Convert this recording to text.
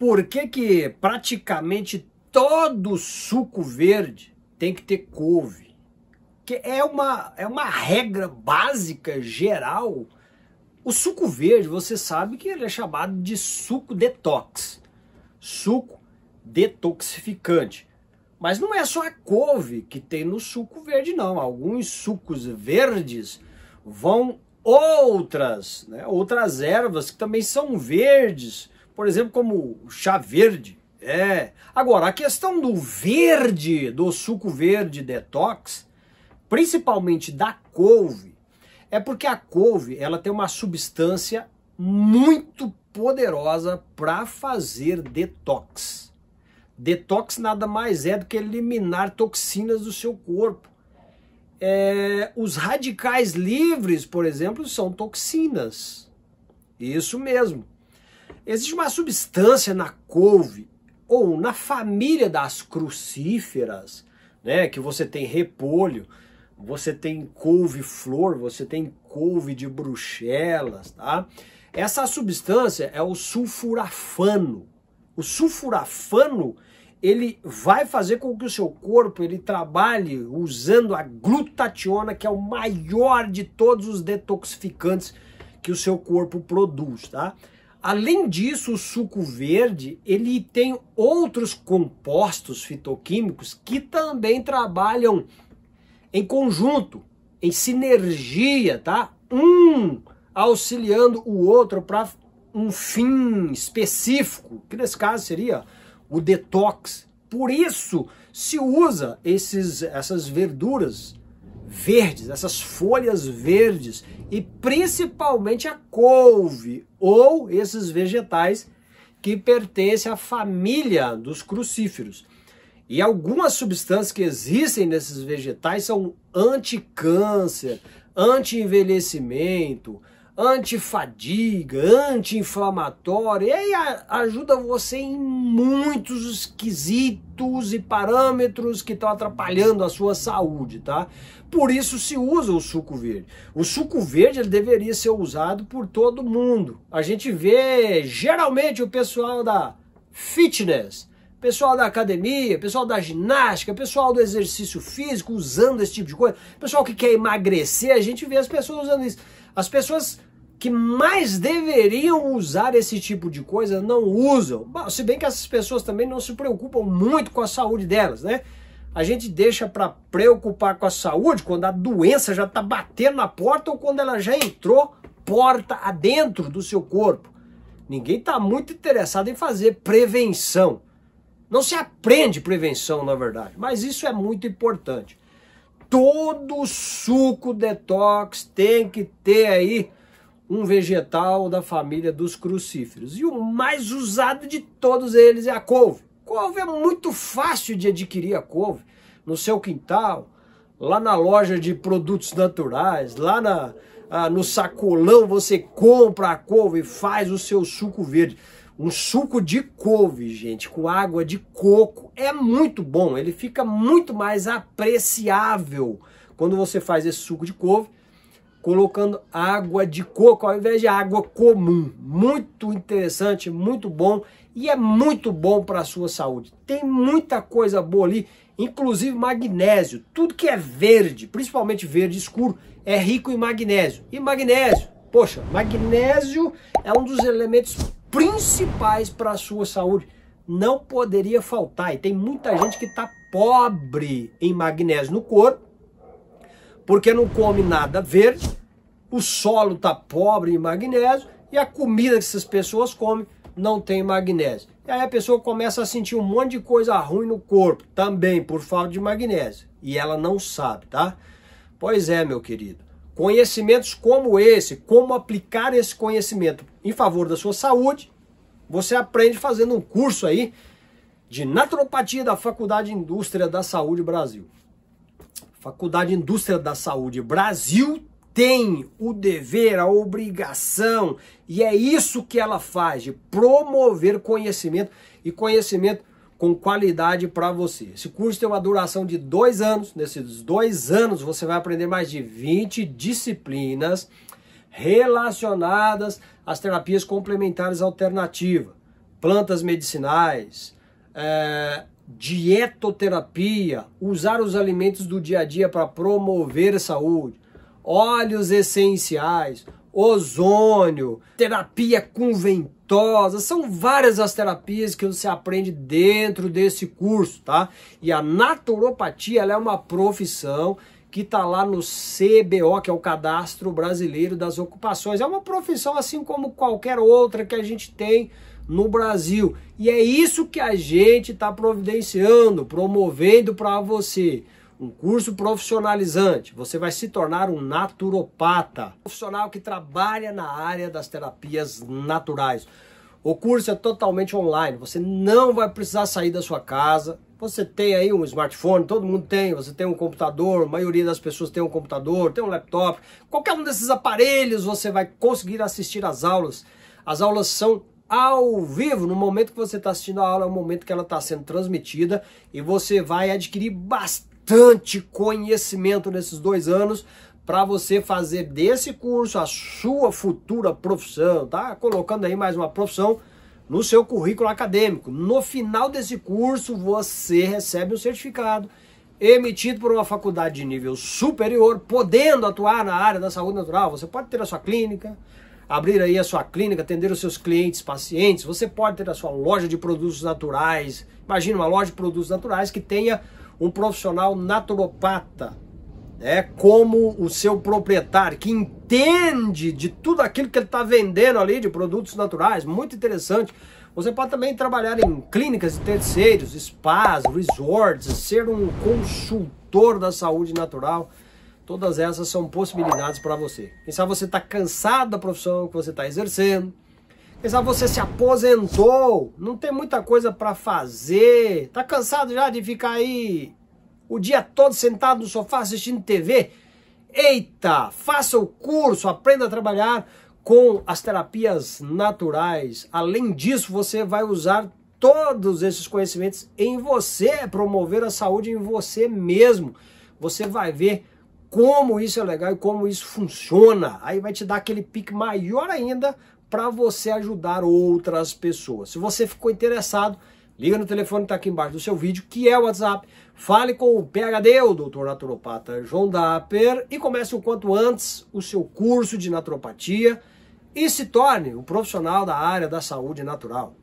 por que, que praticamente todo suco verde tem que ter couve? Que é uma, é uma regra básica, geral. O suco verde, você sabe que ele é chamado de suco detox. Suco detoxificante. Mas não é só a couve que tem no suco verde, não. Alguns sucos verdes vão outras, né, outras ervas que também são verdes, por exemplo, como chá verde. É. Agora, a questão do verde, do suco verde detox, principalmente da couve, é porque a couve, ela tem uma substância muito poderosa para fazer detox. Detox nada mais é do que eliminar toxinas do seu corpo. É, os radicais livres, por exemplo, são toxinas. Isso mesmo. Existe uma substância na couve ou na família das crucíferas, né, que você tem repolho, você tem couve-flor, você tem couve de bruxelas, tá? Essa substância é o sulfurafano. O sulfurafano, ele vai fazer com que o seu corpo ele trabalhe usando a glutationa, que é o maior de todos os detoxificantes que o seu corpo produz, tá? Além disso, o suco verde ele tem outros compostos fitoquímicos que também trabalham em conjunto, em sinergia, tá? Um auxiliando o outro para um fim específico, que nesse caso seria o detox. Por isso se usa esses, essas verduras verdes, essas folhas verdes e principalmente a couve ou esses vegetais que pertencem à família dos crucíferos. E algumas substâncias que existem nesses vegetais são anticâncer, anti-envelhecimento, antifadiga, anti-inflamatório, e aí ajuda você em muitos esquisitos e parâmetros que estão atrapalhando a sua saúde, tá? Por isso se usa o suco verde. O suco verde ele deveria ser usado por todo mundo. A gente vê geralmente o pessoal da fitness, pessoal da academia, pessoal da ginástica, pessoal do exercício físico usando esse tipo de coisa, pessoal que quer emagrecer, a gente vê as pessoas usando isso. As pessoas que mais deveriam usar esse tipo de coisa não usam. Bom, se bem que essas pessoas também não se preocupam muito com a saúde delas, né? A gente deixa para preocupar com a saúde quando a doença já está batendo na porta ou quando ela já entrou porta adentro do seu corpo. Ninguém está muito interessado em fazer prevenção. Não se aprende prevenção, na verdade, mas isso é muito importante. Todo suco detox tem que ter aí um vegetal da família dos crucíferos. E o mais usado de todos eles é a couve. Couve é muito fácil de adquirir a couve no seu quintal, lá na loja de produtos naturais, lá na, ah, no sacolão você compra a couve e faz o seu suco verde. Um suco de couve, gente, com água de coco, é muito bom. Ele fica muito mais apreciável quando você faz esse suco de couve colocando água de coco ao invés de água comum. Muito interessante, muito bom e é muito bom para a sua saúde. Tem muita coisa boa ali, inclusive magnésio. Tudo que é verde, principalmente verde escuro, é rico em magnésio. E magnésio, poxa, magnésio é um dos elementos principais para a sua saúde. Não poderia faltar. E tem muita gente que está pobre em magnésio no corpo porque não come nada verde, o solo está pobre em magnésio e a comida que essas pessoas comem não tem magnésio. E aí a pessoa começa a sentir um monte de coisa ruim no corpo, também por falta de magnésio. E ela não sabe, tá? Pois é, meu querido. Conhecimentos como esse, como aplicar esse conhecimento em favor da sua saúde, você aprende fazendo um curso aí de naturopatia da Faculdade de Indústria da Saúde Brasil. Faculdade de Indústria da Saúde Brasil tem o dever, a obrigação, e é isso que ela faz, de promover conhecimento e conhecimento com qualidade para você. Esse curso tem uma duração de dois anos. Nesses dois anos você vai aprender mais de 20 disciplinas relacionadas às terapias complementares alternativas, plantas medicinais, é, dietoterapia, usar os alimentos do dia a dia para promover saúde, óleos essenciais, ozônio, terapia conventosa, são várias as terapias que você aprende dentro desse curso, tá? E a naturopatia ela é uma profissão que está lá no CBO, que é o Cadastro Brasileiro das Ocupações. É uma profissão assim como qualquer outra que a gente tem no Brasil. E é isso que a gente está providenciando, promovendo para você. Um curso profissionalizante. Você vai se tornar um naturopata, um profissional que trabalha na área das terapias naturais. O curso é totalmente online, você não vai precisar sair da sua casa. Você tem aí um smartphone, todo mundo tem, você tem um computador, a maioria das pessoas tem um computador, tem um laptop. Qualquer um desses aparelhos você vai conseguir assistir às aulas. As aulas são ao vivo, no momento que você está assistindo a aula, é o momento que ela está sendo transmitida e você vai adquirir bastante conhecimento nesses dois anos para você fazer desse curso a sua futura profissão, tá? Colocando aí mais uma profissão no seu currículo acadêmico. No final desse curso, você recebe um certificado emitido por uma faculdade de nível superior, podendo atuar na área da saúde natural. Você pode ter a sua clínica, abrir aí a sua clínica, atender os seus clientes, pacientes. Você pode ter a sua loja de produtos naturais. Imagina uma loja de produtos naturais que tenha um profissional naturopata, né, como o seu proprietário, que entende de tudo aquilo que ele está vendendo ali de produtos naturais. Muito interessante. Você pode também trabalhar em clínicas de terceiros, spas, resorts, ser um consultor da saúde natural. Todas essas são possibilidades para você. Quem sabe você está cansado da profissão que você está exercendo. Quem sabe você se aposentou, não tem muita coisa para fazer. Está cansado já de ficar aí o dia todo sentado no sofá assistindo TV? Eita, faça o curso, aprenda a trabalhar com as terapias naturais. Além disso, você vai usar todos esses conhecimentos em você, promover a saúde em você mesmo. Você vai ver como isso é legal e como isso funciona. Aí vai te dar aquele pique maior ainda para você ajudar outras pessoas. Se você ficou interessado, liga no telefone que está aqui embaixo do seu vídeo, que é o WhatsApp. Fale com o PHD, o Dr. Naturopata João Dapper, e comece o quanto antes o seu curso de naturopatia e se torne um profissional da área da saúde natural.